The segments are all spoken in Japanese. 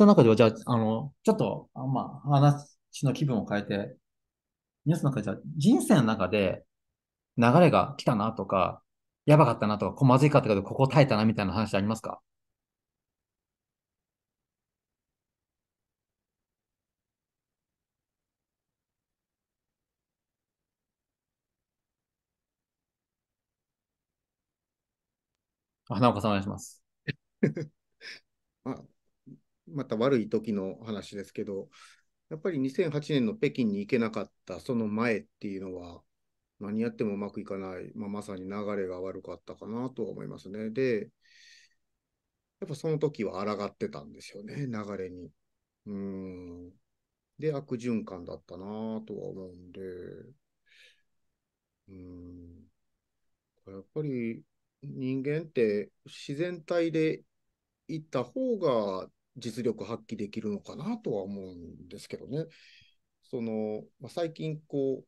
の中では、じゃあ、あの、ちょっと、あまあ、話の気分を変えて、皆さんの中で、じゃ人生の中で流れが来たなとか、やばかったなとか、こまずいかったけど、ここ耐えたなみたいな話ありますかあ、岡さんお願いします。まあ、また悪い時の話ですけど、やっぱり2008年の北京に行けなかったその前っていうのは、何やってもうまくいかない、まあ、まさに流れが悪かったかなとは思いますね。で、やっぱその時は抗ってたんですよね、流れに。うん。で、悪循環だったなとは思うんで、うん。やっぱり人間って自然体で行った方が実力発揮できるのかなとは思うんですけどね。その、まあ、最近こ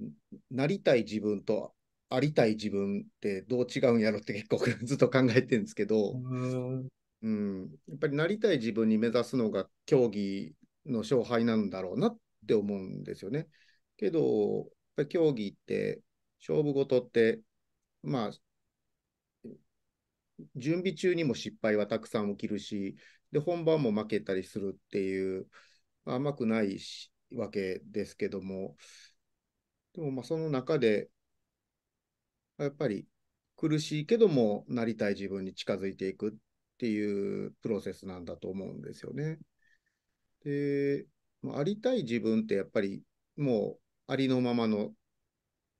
う、なりたい自分とありたい自分ってどう違うんやろって結構ずっと考えてるんですけど、うん、やっぱりなりたい自分に目指すのが競技の勝敗なんだろうなって思うんですよね。けど、やっぱり競技って勝負事って、まあ、準備中にも失敗はたくさん起きるし、で、本番も負けたりするっていう、甘くないわけですけども、でもまあその中で、やっぱり苦しいけども、なりたい自分に近づいていくっていうプロセスなんだと思うんですよね。で、ありたい自分ってやっぱりもうありのままの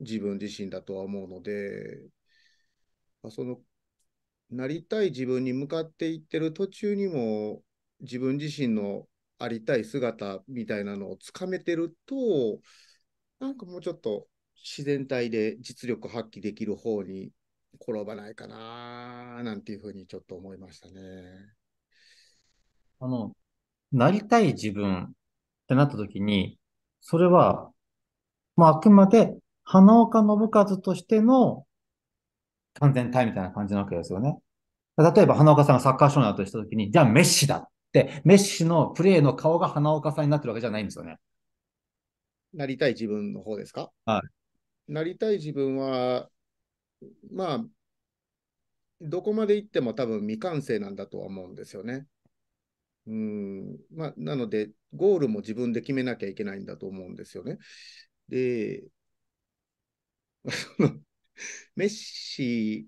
自分自身だとは思うので、そのなりたい自分に向かっていってる途中にも自分自身のありたい姿みたいなのをつかめてるとなんかもうちょっと自然体で実力発揮できる方に転ばないかななんていうふうにちょっと思いましたね。あのなりたい自分ってなった時にそれは、まあ、あくまで花岡信和としての完全体みたいな感じなわけですよね。例えば、花岡さんがサッカー少年だとしたときに、じゃあメッシだって、メッシのプレーの顔が花岡さんになってるわけじゃないんですよね。なりたい自分の方ですかはい。なりたい自分は、まあ、どこまで行っても多分未完成なんだとは思うんですよね。うん。まあ、なので、ゴールも自分で決めなきゃいけないんだと思うんですよね。で、メッシ、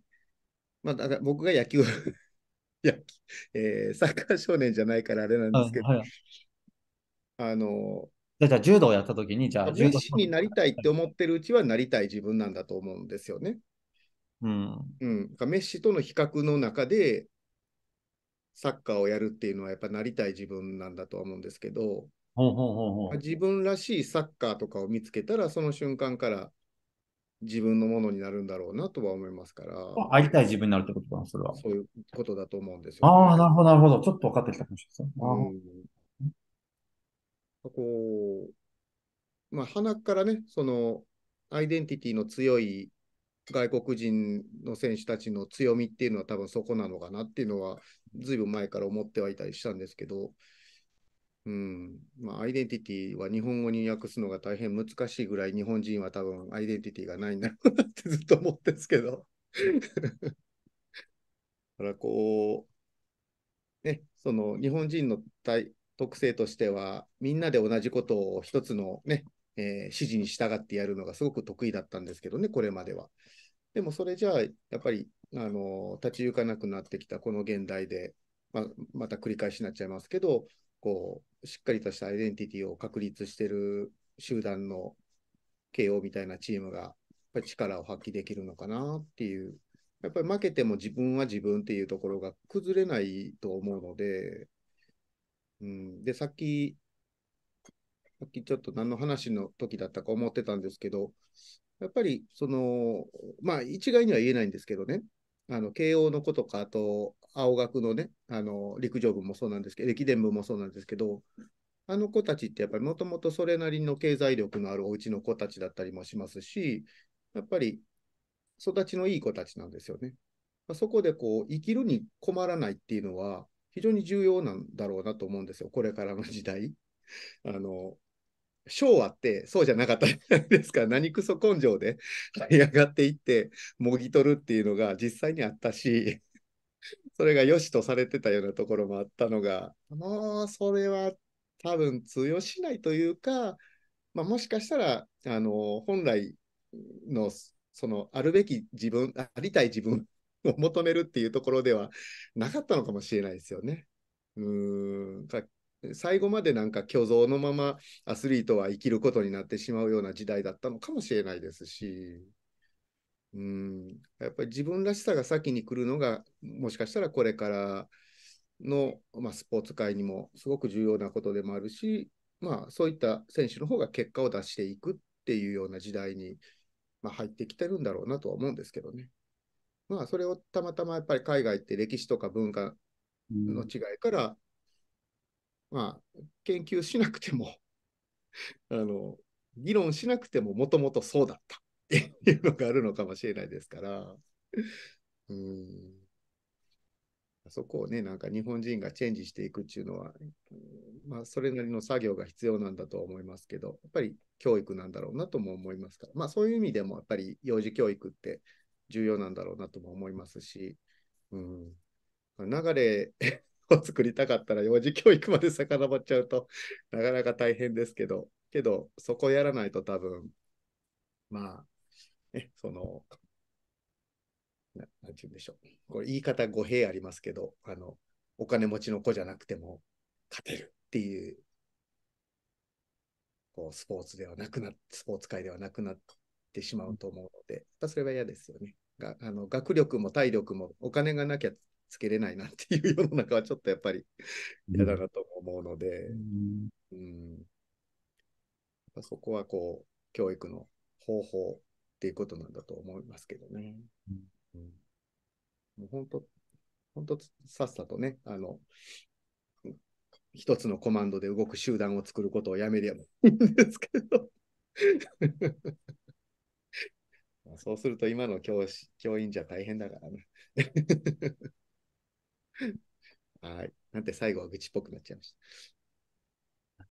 まあ、だ僕が野球や、えー、サッカー少年じゃないからあれなんですけど、はい、あの、じゃあ柔道やった時に、じゃあメッシになりたいって思ってるうちはなりたい自分なんだと思うんですよね。うん。うん、メッシとの比較の中で、サッカーをやるっていうのはやっぱなりたい自分なんだと思うんですけど、ほうほうほうほう自分らしいサッカーとかを見つけたら、その瞬間から自分のものになるんだろうなとは思いますから。あいたい自分になるってことかな、それは。そういうことだと思うんですよ、ね、ああ、なるほど、なるほど。ちょっと分かってきたかもしれないあうん、こう、まあ、鼻からね、その、アイデンティティの強い外国人の選手たちの強みっていうのは多分そこなのかなっていうのは、ずいぶん前から思ってはいたりしたんですけど、うんまあ、アイデンティティは日本語に訳すのが大変難しいぐらい日本人は多分アイデンティティがないんだろうなってずっと思ってんですけど。だからこう、ね、その日本人の特性としてはみんなで同じことを一つのね、えー、指示に従ってやるのがすごく得意だったんですけどね、これまでは。でもそれじゃあやっぱり、あの立ち行かなくなってきたこの現代で、まあ、また繰り返しになっちゃいますけど、こう、しっかりとしたアイデンティティを確立してる集団の KO みたいなチームが、やっぱり力を発揮できるのかなっていう。やっぱり負けても自分は自分っていうところが崩れないと思うので、うん、で、さっき、さっきちょっと何の話の時だったか思ってたんですけど、やっぱりその、まあ一概には言えないんですけどね、あの慶応の子とか、あと青学のね、あの陸上部もそうなんですけど、駅伝部もそうなんですけど、あの子たちってやっぱりもともとそれなりの経済力のあるお家の子たちだったりもしますし、やっぱり育ちのいい子たちなんですよね。そこでこう生きるに困らないっていうのは非常に重要なんだろうなと思うんですよ、これからの時代。あの昭和ってそうじゃなかったですから 何クソ根性で這い上がっていってもぎ取るっていうのが実際にあったし それが良しとされてたようなところもあったのがもうそれは多分通用しないというか、まあ、もしかしたらあの本来のそのあるべき自分ありたい自分 を求めるっていうところではなかったのかもしれないですよね。うん最後までなんか虚像のままアスリートは生きることになってしまうような時代だったのかもしれないですし、うん、やっぱり自分らしさが先に来るのが、もしかしたらこれからの、まあ、スポーツ界にもすごく重要なことでもあるし、まあ、そういった選手の方が結果を出していくっていうような時代に、まあ、入ってきてるんだろうなとは思うんですけどね。まあ、それをたまたまやっぱり海外って歴史とか文化の違いから、うんまあ、研究しなくても あの、議論しなくてももともとそうだったっていうのがあるのかもしれないですから、うん。そこをね、なんか日本人がチェンジしていくっていうのは、まあ、それなりの作業が必要なんだと思いますけど、やっぱり教育なんだろうなとも思いますから、まあ、そういう意味でもやっぱり幼児教育って重要なんだろうなとも思いますし、うん、流れを作りたかったら幼児教育まで遡っちゃうと なかなか大変ですけど、けどそこやらないと多分、まあ、ね、その、なんて言うんでしょう。これ言い方語弊ありますけど、あの、お金持ちの子じゃなくても勝てるっていう、こう、スポーツではなくな、スポーツ界ではなくなってしまうと思うので、それは嫌ですよね。があの学力も体力もお金がなきゃつけれないなっていう世の中はちょっとやっぱり嫌だなと思うので、うん、うん、そこはこう教育の方法っていうことなんだと思いますけどね。うん、もう本当本当さっさとねあの一つのコマンドで動く集団を作ることをやめりゃいいんですけど そうすると今の教師教員じゃ大変だからねはい。なんて最後は愚痴っぽくなっちゃいました。